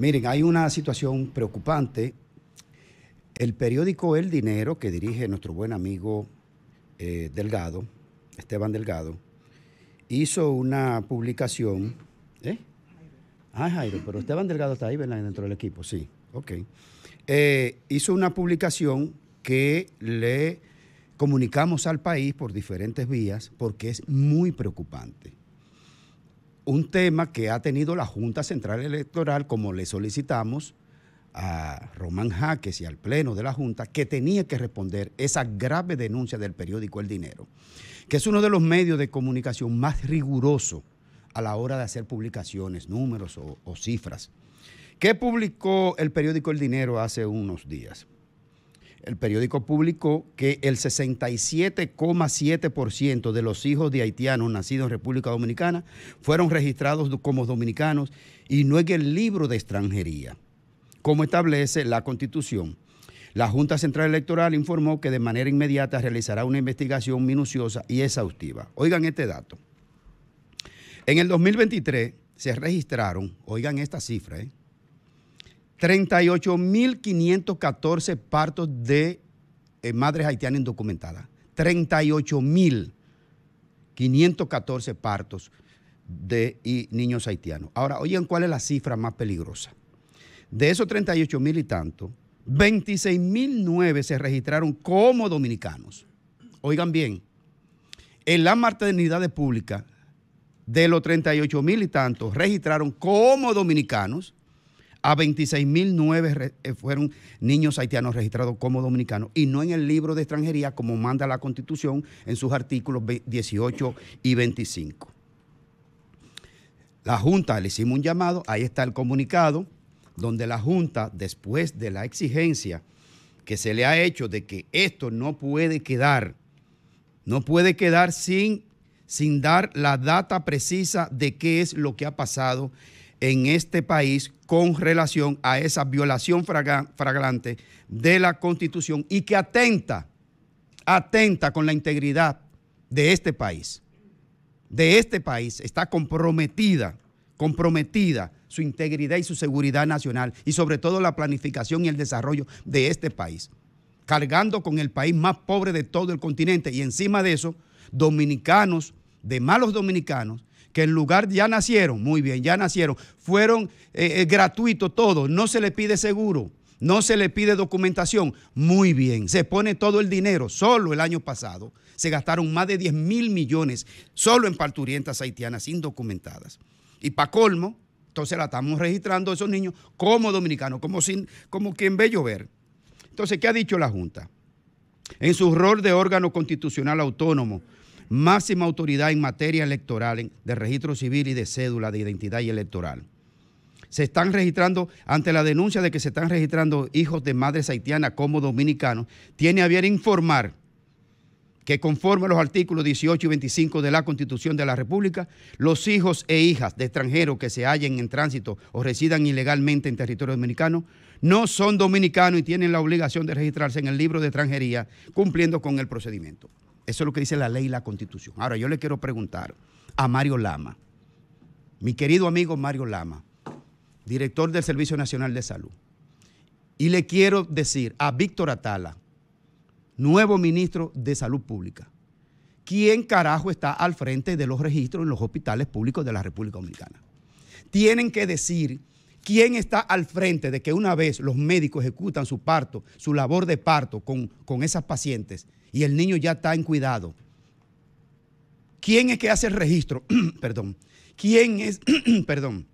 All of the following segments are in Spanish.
Miren, hay una situación preocupante. El periódico El Dinero, que dirige nuestro buen amigo eh, Delgado, Esteban Delgado, hizo una publicación. ¿Eh? Ah, Jairo, pero Esteban Delgado está ahí, ¿verdad? Dentro del equipo, sí. Ok. Eh, hizo una publicación que le comunicamos al país por diferentes vías porque es muy preocupante un tema que ha tenido la Junta Central Electoral, como le solicitamos a Román Jaques y al Pleno de la Junta, que tenía que responder esa grave denuncia del periódico El Dinero, que es uno de los medios de comunicación más riguroso a la hora de hacer publicaciones, números o, o cifras. ¿Qué publicó el periódico El Dinero hace unos días? el periódico publicó que el 67,7% de los hijos de haitianos nacidos en República Dominicana fueron registrados como dominicanos y no en el libro de extranjería, como establece la Constitución. La Junta Central Electoral informó que de manera inmediata realizará una investigación minuciosa y exhaustiva. Oigan este dato. En el 2023 se registraron, oigan esta cifra, ¿eh? 38.514 partos de eh, madres haitianas indocumentadas. 38.514 partos de niños haitianos. Ahora, oigan cuál es la cifra más peligrosa. De esos 38.000 y tanto, 26.009 se registraron como dominicanos. Oigan bien, en las maternidades pública de los 38.000 y tantos registraron como dominicanos, a 26.009 eh, fueron niños haitianos registrados como dominicanos y no en el libro de extranjería como manda la Constitución en sus artículos 18 y 25. La Junta le hicimos un llamado, ahí está el comunicado, donde la Junta, después de la exigencia que se le ha hecho de que esto no puede quedar, no puede quedar sin, sin dar la data precisa de qué es lo que ha pasado en este país con relación a esa violación fragrante de la Constitución y que atenta, atenta con la integridad de este país. De este país está comprometida, comprometida su integridad y su seguridad nacional y sobre todo la planificación y el desarrollo de este país, cargando con el país más pobre de todo el continente y encima de eso, dominicanos, de malos dominicanos, que en lugar ya nacieron, muy bien, ya nacieron, fueron eh, eh, gratuitos todos, no se le pide seguro, no se le pide documentación, muy bien, se pone todo el dinero, solo el año pasado se gastaron más de 10 mil millones solo en parturientas haitianas indocumentadas. Y para colmo, entonces la estamos registrando a esos niños como dominicanos, como, sin, como quien ve llover. Entonces, ¿qué ha dicho la Junta? En su rol de órgano constitucional autónomo, máxima autoridad en materia electoral, de registro civil y de cédula de identidad y electoral. Se están registrando, ante la denuncia de que se están registrando hijos de madres haitianas como dominicanos, tiene a bien informar que conforme a los artículos 18 y 25 de la Constitución de la República, los hijos e hijas de extranjeros que se hallen en tránsito o residan ilegalmente en territorio dominicano no son dominicanos y tienen la obligación de registrarse en el libro de extranjería cumpliendo con el procedimiento. Eso es lo que dice la ley y la constitución. Ahora yo le quiero preguntar a Mario Lama, mi querido amigo Mario Lama, director del Servicio Nacional de Salud. Y le quiero decir a Víctor Atala, nuevo ministro de Salud Pública, ¿quién carajo está al frente de los registros en los hospitales públicos de la República Dominicana? Tienen que decir quién está al frente de que una vez los médicos ejecutan su parto, su labor de parto con, con esas pacientes, y el niño ya está en cuidado. ¿Quién es que hace el registro? perdón. ¿Quién es, perdón,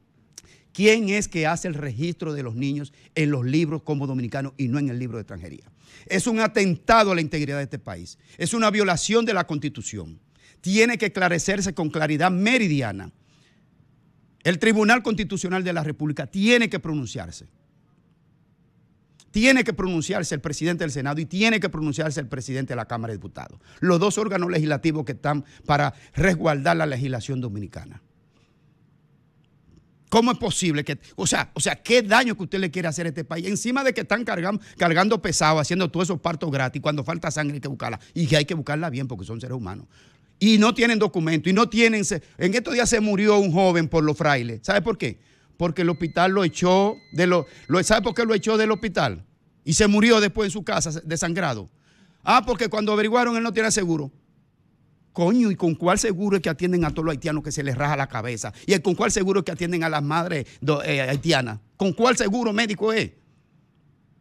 quién es que hace el registro de los niños en los libros como dominicanos y no en el libro de extranjería? Es un atentado a la integridad de este país. Es una violación de la constitución. Tiene que esclarecerse con claridad meridiana. El Tribunal Constitucional de la República tiene que pronunciarse tiene que pronunciarse el presidente del Senado y tiene que pronunciarse el presidente de la Cámara de Diputados. Los dos órganos legislativos que están para resguardar la legislación dominicana. ¿Cómo es posible que, o sea, o sea, qué daño que usted le quiere hacer a este país? Encima de que están cargando, cargando pesado, haciendo todos esos partos gratis, cuando falta sangre hay que buscarla. Y que hay que buscarla bien porque son seres humanos. Y no tienen documento, y no tienen. En estos días se murió un joven por los frailes. ¿Sabe por qué? porque el hospital lo echó de lo, lo ¿sabe por qué lo echó del hospital? Y se murió después en su casa desangrado. Ah, porque cuando averiguaron él no tiene seguro. Coño, ¿y con cuál seguro es que atienden a todos los haitianos que se les raja la cabeza? ¿Y con cuál seguro es que atienden a las madres eh, haitianas? ¿Con cuál seguro médico es?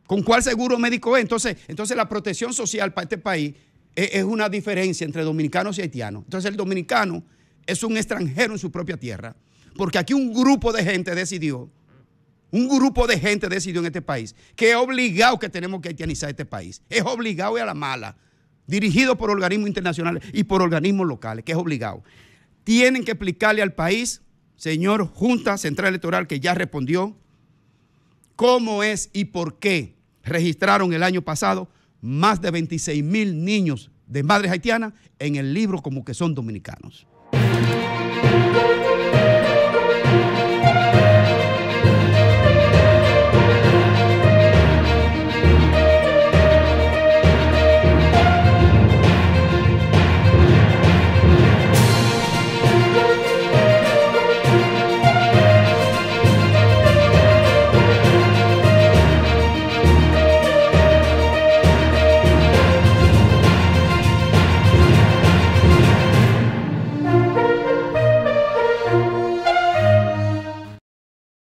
¿Con cuál seguro médico es? Entonces, entonces la protección social para este país es, es una diferencia entre dominicanos y haitianos. Entonces el dominicano es un extranjero en su propia tierra porque aquí un grupo de gente decidió, un grupo de gente decidió en este país, que es obligado que tenemos que haitianizar este país. Es obligado y a la mala, dirigido por organismos internacionales y por organismos locales, que es obligado. Tienen que explicarle al país, señor Junta Central Electoral, que ya respondió, cómo es y por qué registraron el año pasado más de 26 mil niños de madres haitianas en el libro como que son dominicanos.